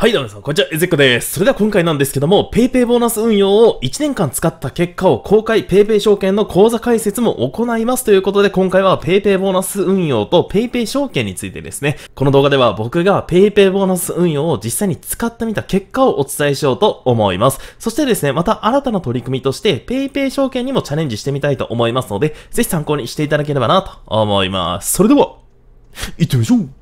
はい、どうも皆さん、こんにちは、エゼックです。それでは今回なんですけども、PayPay ボーナス運用を1年間使った結果を公開、PayPay 証券の口座開設も行いますということで、今回は PayPay ボーナス運用と PayPay 証券についてですね、この動画では僕が PayPay ボーナス運用を実際に使ってみた結果をお伝えしようと思います。そしてですね、また新たな取り組みとして PayPay 証券にもチャレンジしてみたいと思いますので、ぜひ参考にしていただければなと思います。それでは、行ってみましょう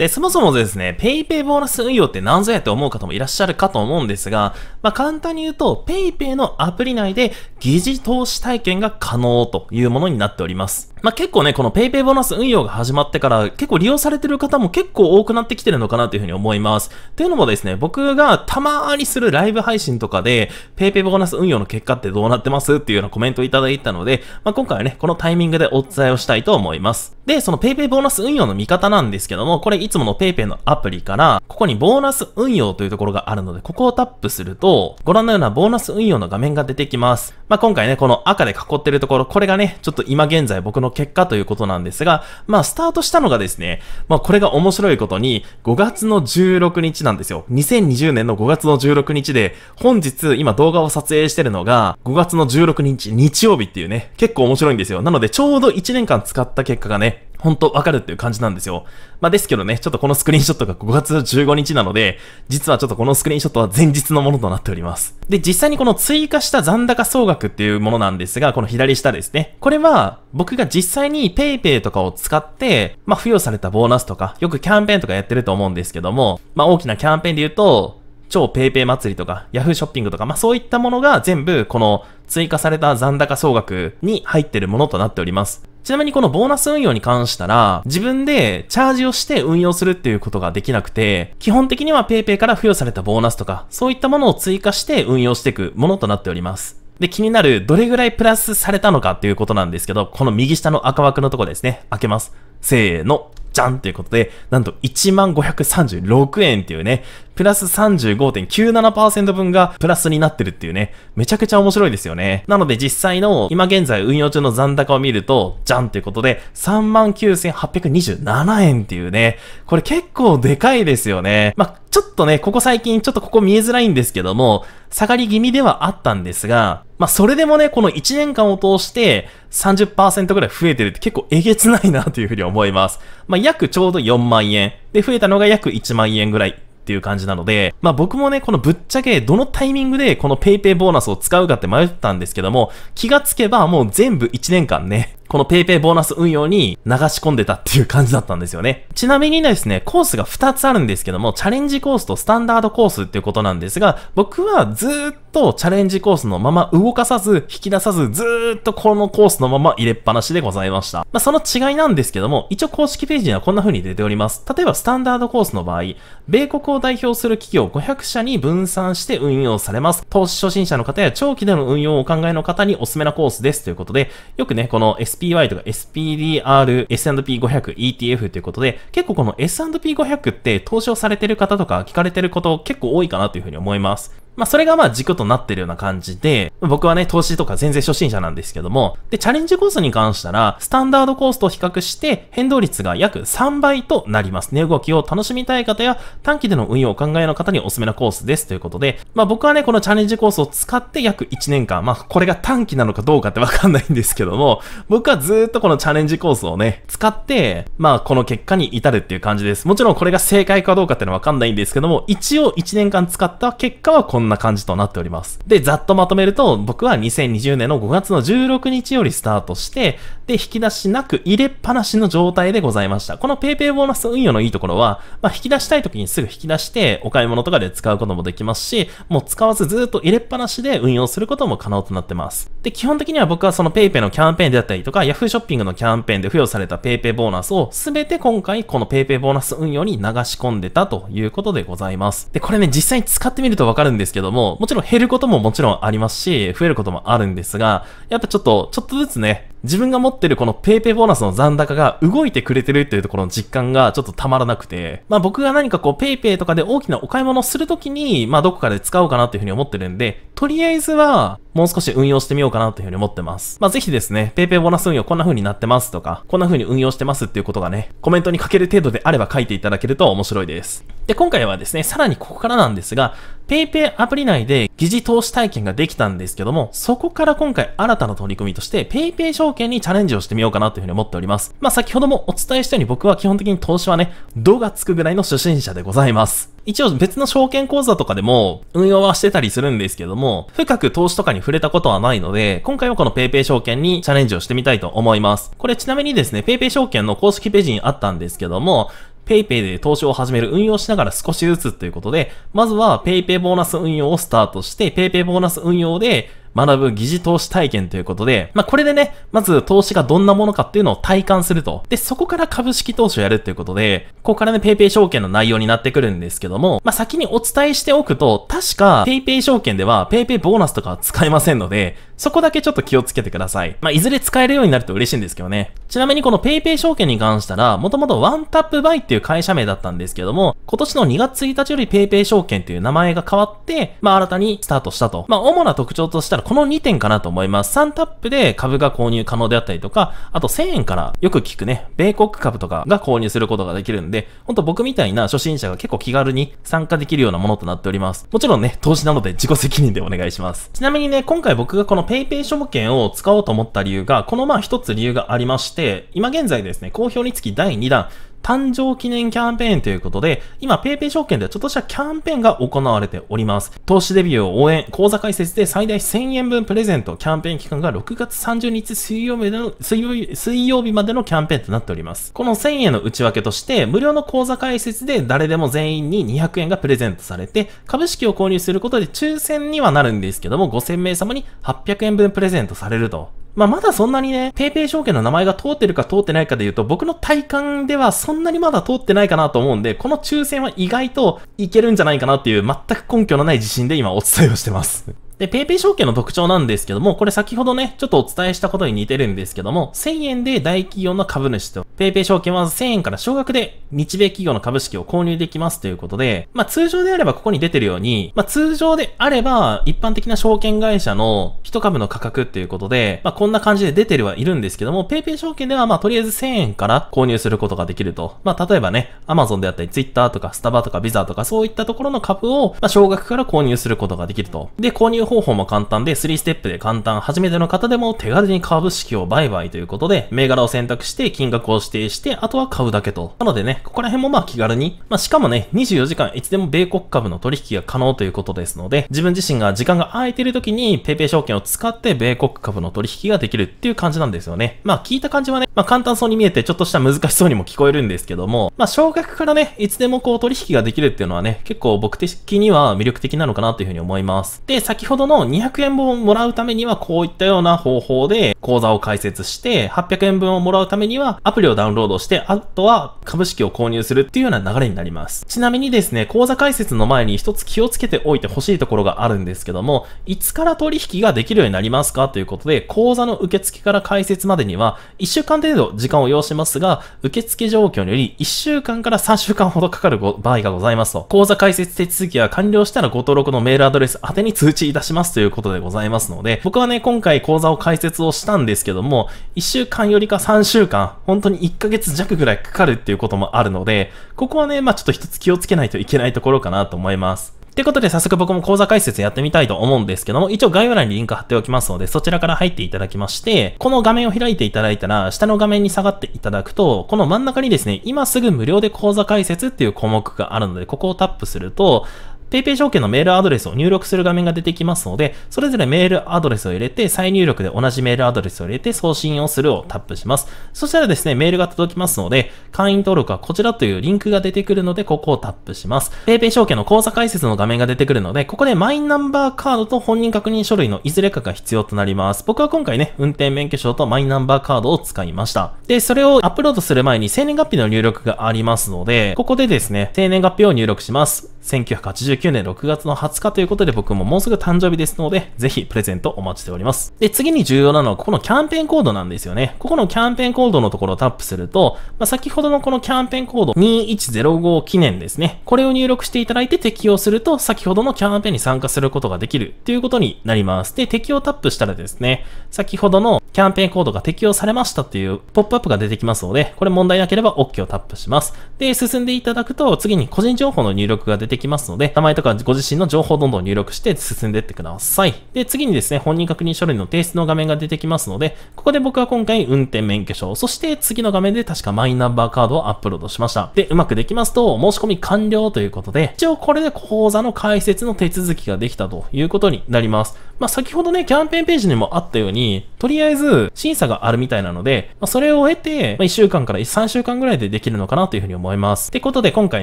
で、そもそもですね、PayPay ボーナス運用って何ぞやって思う方もいらっしゃるかと思うんですが、まあ、簡単に言うと、PayPay のアプリ内で疑似投資体験が可能というものになっております。まあ、結構ね、この PayPay ボーナス運用が始まってから結構利用されてる方も結構多くなってきてるのかなというふうに思います。というのもですね、僕がたまーにするライブ配信とかで PayPay ボーナス運用の結果ってどうなってますっていうようなコメントをいただいたので、まあ、今回はね、このタイミングでお伝えをしたいと思います。で、その PayPay ボーナス運用の見方なんですけども、これいつもの PayPay のアプリから、ここにボーナス運用というところがあるので、ここをタップすると、ご覧のようなボーナス運用の画面が出てきます。まあ、今回ね、この赤で囲ってるところ、これがね、ちょっと今現在僕の結果ということなんですが、まあ、スタートしたのがですね、まあ、これが面白いことに、5月の16日なんですよ。2020年の5月の16日で、本日今動画を撮影してるのが、5月の16日日曜日っていうね、結構面白いんですよ。なので、ちょうど1年間使った結果がね、ほんとわかるっていう感じなんですよ。まあ、ですけどね、ちょっとこのスクリーンショットが5月15日なので、実はちょっとこのスクリーンショットは前日のものとなっております。で、実際にこの追加した残高総額っていうものなんですが、この左下ですね。これは、僕が実際に PayPay とかを使って、まあ、付与されたボーナスとか、よくキャンペーンとかやってると思うんですけども、まあ、大きなキャンペーンで言うと、超 PayPay 祭りとか、Yahoo ショッピングとか、まあ、そういったものが全部この追加された残高総額に入ってるものとなっております。ちなみにこのボーナス運用に関したら、自分でチャージをして運用するっていうことができなくて、基本的には PayPay から付与されたボーナスとか、そういったものを追加して運用していくものとなっております。で、気になるどれぐらいプラスされたのかっていうことなんですけど、この右下の赤枠のとこですね、開けます。せーの、じゃんということで、なんと15,536円っていうね、プラス35.97%分がプラスになってるっていうね、めちゃくちゃ面白いですよね。なので実際の今現在運用中の残高を見ると、じゃんということで、39,827円っていうね、これ結構でかいですよね。まあ、ちょっとね、ここ最近ちょっとここ見えづらいんですけども、下がり気味ではあったんですが、まあ、それでもね、この1年間を通して30%ぐらい増えてるって結構えげつないなというふうに思います。まあ、約ちょうど4万円。で、増えたのが約1万円ぐらいっていう感じなので、まあ僕もね、このぶっちゃけどのタイミングでこの PayPay ボーナスを使うかって迷ったんですけども、気がつけばもう全部1年間ね、このペイペイボーナス運用に流し込んでたっていう感じだったんですよね。ちなみにですね、コースが2つあるんですけども、チャレンジコースとスタンダードコースっていうことなんですが、僕はずっとチャレンジコースのまま動かさず、引き出さず、ずっとこのコースのまま入れっぱなしでございました。まあ、その違いなんですけども、一応公式ページにはこんな風に出ております。例えばスタンダードコースの場合、米国を代表する企業500社に分散して運用されます。投資初心者の方や長期での運用をお考えの方におすすめなコースですということで、よくね、この SP SPY とか SPDR、S&P500、ETF ということで、結構この S&P500 って投資をされてる方とか聞かれてること結構多いかなというふうに思います。まあ、それがまあ軸となってるような感じで、僕はね、投資とか全然初心者なんですけども、で、チャレンジコースに関したら、スタンダードコースと比較して変動率が約3倍となります。値動きを楽しみたい方や短期での運用をお考えの方におすすめなコースですということで、まあ僕はね、このチャレンジコースを使って約1年間、まあこれが短期なのかどうかってわかんないんですけども、僕はずっとこのチャレンジコースをね、使って、まあこの結果に至るっていう感じです。もちろんこれが正解かどうかっていうのはわかんないんですけども、一応1年間使った結果はこのんな感じとなっております。で、ざっとまとめると、僕は2020年の5月の16日よりスタートして、で、引き出しなく入れっぱなしの状態でございました。この PayPay ボーナス運用のいいところは、まあ、引き出したい時にすぐ引き出して、お買い物とかで使うこともできますし、もう使わずずっと入れっぱなしで運用することも可能となってます。で、基本的には僕はその PayPay のキャンペーンであったりとか、Yahoo ショッピングのキャンペーンで付与された PayPay ボーナスをすべて今回この PayPay ボーナス運用に流し込んでたということでございます。で、これね、実際に使ってみるとわかるんですですけども、もちろん減ることももちろんありますし、増えることもあるんですが、やっぱちょっと、ちょっとずつね、自分が持ってるこの PayPay ボーナスの残高が動いてくれてるっていうところの実感がちょっとたまらなくて、まあ僕が何かこう PayPay とかで大きなお買い物をするときに、まあどこかで使おうかなっていうふうに思ってるんで、とりあえずは、もう少し運用してみようかなというふうに思ってます。まあ、ぜひですね、PayPay ボーナス運用こんな風になってますとか、こんな風に運用してますっていうことがね、コメントに書ける程度であれば書いていただけると面白いです。で、今回はですね、さらにここからなんですが、PayPay アプリ内で疑似投資体験ができたんですけども、そこから今回新たな取り組みとして、PayPay 証券にチャレンジをしてみようかなというふうに思っております。まあ、先ほどもお伝えしたように僕は基本的に投資はね、度がつくぐらいの初心者でございます。一応別の証券講座とかでも運用はしてたりするんですけども、深く投資とかに触れたことはないので、今回はこの PayPay 証券にチャレンジをしてみたいと思います。これちなみにですね、PayPay 証券の公式ページにあったんですけども、PayPay で投資を始める運用しながら少しずつということで、まずは PayPay ボーナス運用をスタートして、PayPay ボーナス運用で、学ぶ疑似投資体験ということで、まあ、これでね、まず投資がどんなものかっていうのを体感すると。で、そこから株式投資をやるっていうことで、ここからね、PayPay 証券の内容になってくるんですけども、まあ、先にお伝えしておくと、確か PayPay 証券では PayPay ボーナスとかは使えませんので、そこだけちょっと気をつけてください。まあ、いずれ使えるようになると嬉しいんですけどね。ちなみにこの PayPay 証券に関したら、もともとワンタップバイっていう会社名だったんですけども、今年の2月1日より PayPay 証券っていう名前が変わって、まあ、新たにスタートしたと。まあ、主な特徴としたららこの2点かなと思います。3タップで株が購入可能であったりとか、あと1000円からよく聞くね、米国株とかが購入することができるんで、ほんと僕みたいな初心者が結構気軽に参加できるようなものとなっております。もちろんね、投資なので自己責任でお願いします。ちなみにね、今回僕がこの PayPay 証券を使おうと思った理由が、このまあ一つ理由がありまして、今現在ですね、好評につき第2弾、誕生記念キャンペーンということで、今 PayPay 証券ではちょっとしたキャンペーンが行われております。投資デビューを応援、口座開設で最大1000円分プレゼント、キャンペーン期間が6月30日水曜日の水曜日、水曜日までのキャンペーンとなっております。この1000円の内訳として、無料の口座開設で誰でも全員に200円がプレゼントされて、株式を購入することで抽選にはなるんですけども、5000名様に800円分プレゼントされるとまあ、まだそんなにね、PayPay 証券の名前が通ってるか通ってないかで言うと、僕の体感ではそんなにまだ通ってないかなと思うんで、この抽選は意外といけるんじゃないかなっていう全く根拠のない自信で今お伝えをしてます。で、PayPay 証券の特徴なんですけども、これ先ほどね、ちょっとお伝えしたことに似てるんですけども、1000円で大企業の株主と、PayPay 証券は1000円から少額で日米企業の株式を購入できますということで、まあ通常であればここに出てるように、まあ通常であれば一般的な証券会社の1株の価格っていうことで、まあ、こんな感じで出てるはいるんですけども、PayPay 証券ではまあとりあえず1000円から購入することができると。まあ、例えばね、Amazon であったり Twitter とかスタバとか Visa とかそういったところの株を、まあ、少額から購入することができると。で、購入方法も簡単で、3ステップで簡単、初めての方でも手軽に株式を売買ということで、銘柄を選択して金額を指定して、あとは買うだけと。なのでね、ここら辺もまあ気軽に、まあ、しかもね、24時間いつでも米国株の取引が可能ということですので、自分自身が時間が空いてる時に PayPay 証券をを使って米国株の取引ができるっていう感じなんですよね。まあ聞いた感じはね、まあ、簡単そうに見えてちょっとした難しそうにも聞こえるんですけども、まあ、少額からね、いつでもこう取引ができるっていうのはね、結構僕的には魅力的なのかなというふうに思います。で、先ほどの200円分をもらうためにはこういったような方法で口座を開設して、800円分をもらうためにはアプリをダウンロードして、あとは株式を購入するっていうような流れになります。ちなみにですね、口座開設の前に一つ気をつけておいてほしいところがあるんですけども、いつから取引ができるようになりますかということで、口座の受付から開設までには1週間で程度時間を要しますが、受付状況により1週間から3週間ほどかかる場合がございますと。口座開設手続きは完了したらご登録のメールアドレス宛に通知いたしますということでございますので、僕はね、今回講座を開設をしたんですけども、1週間よりか3週間、本当に1ヶ月弱ぐらいかかるっていうこともあるので、ここはね、まあちょっと一つ気をつけないといけないところかなと思います。ということで早速僕も講座解説やってみたいと思うんですけども、一応概要欄にリンク貼っておきますので、そちらから入っていただきまして、この画面を開いていただいたら、下の画面に下がっていただくと、この真ん中にですね、今すぐ無料で講座解説っていう項目があるので、ここをタップすると、PayPay 証券のメールアドレスを入力する画面が出てきますので、それぞれメールアドレスを入れて、再入力で同じメールアドレスを入れて、送信をするをタップします。そしたらですね、メールが届きますので、会員登録はこちらというリンクが出てくるので、ここをタップします。PayPay 証券の口座解説の画面が出てくるので、ここでマイナンバーカードと本人確認書類のいずれかが必要となります。僕は今回ね、運転免許証とマイナンバーカードを使いました。で、それをアップロードする前に生年月日の入力がありますので、ここでですね、生年月日を入力します。1989年6月の20日ということで僕ももうすぐ誕生日ですので、ぜひプレゼントお待ちしております。で、次に重要なのはここのキャンペーンコードなんですよね。ここのキャンペーンコードのところをタップすると、まあ、先ほどのこのキャンペーンコード2105記念ですね。これを入力していただいて適用すると、先ほどのキャンペーンに参加することができるということになります。で、適用タップしたらですね、先ほどのキャンペーンコードが適用されましたっていうポップアップが出てきますので、これ問題なければ OK をタップします。で、進んでいただくと、次に個人情報の入力が出てできますので、名前とかご自身の情報をどんどん入力して進んでいってください。で、次にですね、本人確認書類の提出の画面が出てきますので、ここで僕は今回運転免許証、そして次の画面で確かマイナンバーカードをアップロードしました。で、うまくできますと、申し込み完了ということで、一応これで口座の開設の手続きができたということになります。まあ、先ほどね、キャンペーンページにもあったように、とりあえず審査があるみたいなので、まあ、それを得て、まあ、1週間から3週間ぐらいでできるのかなというふうに思います。ってことで今回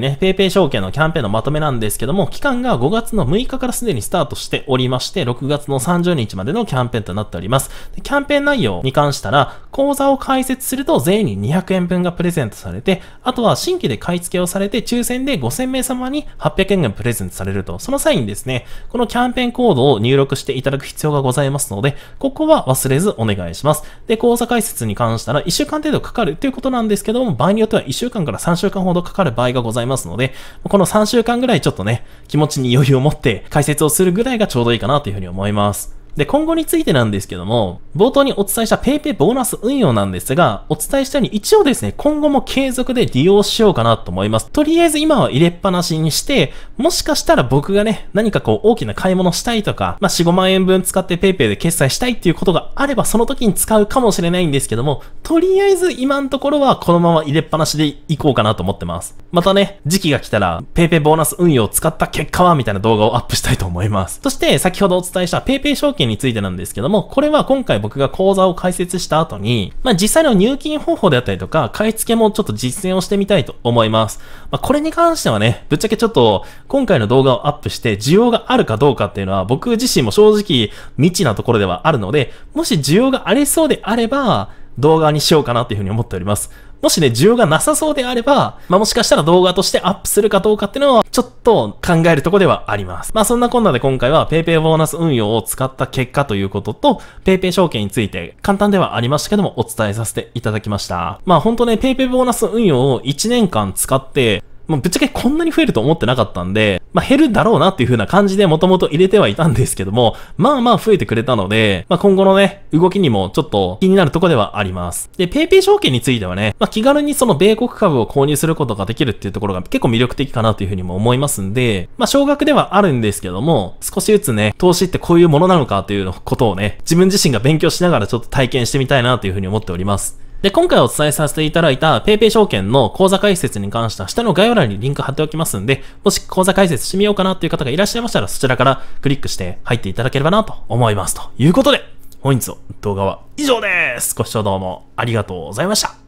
ね、PayPay 証券のキャンペーンのまとめなんですけども、期間が5月の6日からすでにスタートしておりまして、6月の30日までのキャンペーンとなっております。でキャンペーン内容に関したら、口座を開設すると全員に200円分がプレゼントされて、あとは新規で買い付けをされて、抽選で5000名様に800円がプレゼントされると、その際にですね、このキャンペーンコードを入力していたただく必要がございますので、ここは忘れずお願いします。で、口座開設に関したら1週間程度かかるということなんですけども、場合によっては1週間から3週間ほどかかる場合がございますので、この3週間ぐらいちょっとね、気持ちに余裕を持って解説をするぐらいがちょうどいいかなというふうに思います。で、今後についてなんですけども、冒頭にお伝えした PayPay ボーナス運用なんですが、お伝えしたように一応ですね、今後も継続で利用しようかなと思います。とりあえず今は入れっぱなしにして、もしかしたら僕がね、何かこう大きな買い物したいとか、まあ、4、5万円分使って PayPay で決済したいっていうことがあれば、その時に使うかもしれないんですけども、とりあえず今のところはこのまま入れっぱなしでいこうかなと思ってます。またね、時期が来たら、PayPay ボーナス運用を使った結果は、みたいな動画をアップしたいと思います。そして、先ほどお伝えした PayPay 証券金についてなんですけども、これは今回僕が講座を開設した後に、まあ、実際の入金方法であったりとか、買い付けもちょっと実践をしてみたいと思います。まあ、これに関してはね、ぶっちゃけちょっと、今回の動画をアップして、需要があるかどうかっていうのは、僕自身も正直、未知なところではあるので、もし需要がありそうであれば、動画にしようかなっていうふうに思っております。もしね、需要がなさそうであれば、まあ、もしかしたら動画としてアップするかどうかっていうのは、ちょっと考えるとこではあります。まあ、そんなこんなで今回は PayPay ボーナス運用を使った結果ということと、PayPay 証券について簡単ではありましたけども、お伝えさせていただきました。まあ、ほんとね、PayPay ボーナス運用を1年間使って、もうぶっちゃけこんなに増えると思ってなかったんで、まあ、減るだろうなっていう風な感じでもともと入れてはいたんですけども、まあまあ増えてくれたので、まあ、今後のね、動きにもちょっと気になるとこではあります。で、PayPay 証券についてはね、まあ、気軽にその米国株を購入することができるっていうところが結構魅力的かなという風にも思いますんで、まあ、少額ではあるんですけども、少しずつね、投資ってこういうものなのかということをね、自分自身が勉強しながらちょっと体験してみたいなという風に思っております。で、今回お伝えさせていただいた PayPay 証券の口座開設に関しては下の概要欄にリンク貼っておきますんで、もし口座開設してみようかなという方がいらっしゃいましたらそちらからクリックして入っていただければなと思います。ということで、本日の動画は以上です。ご視聴どうもありがとうございました。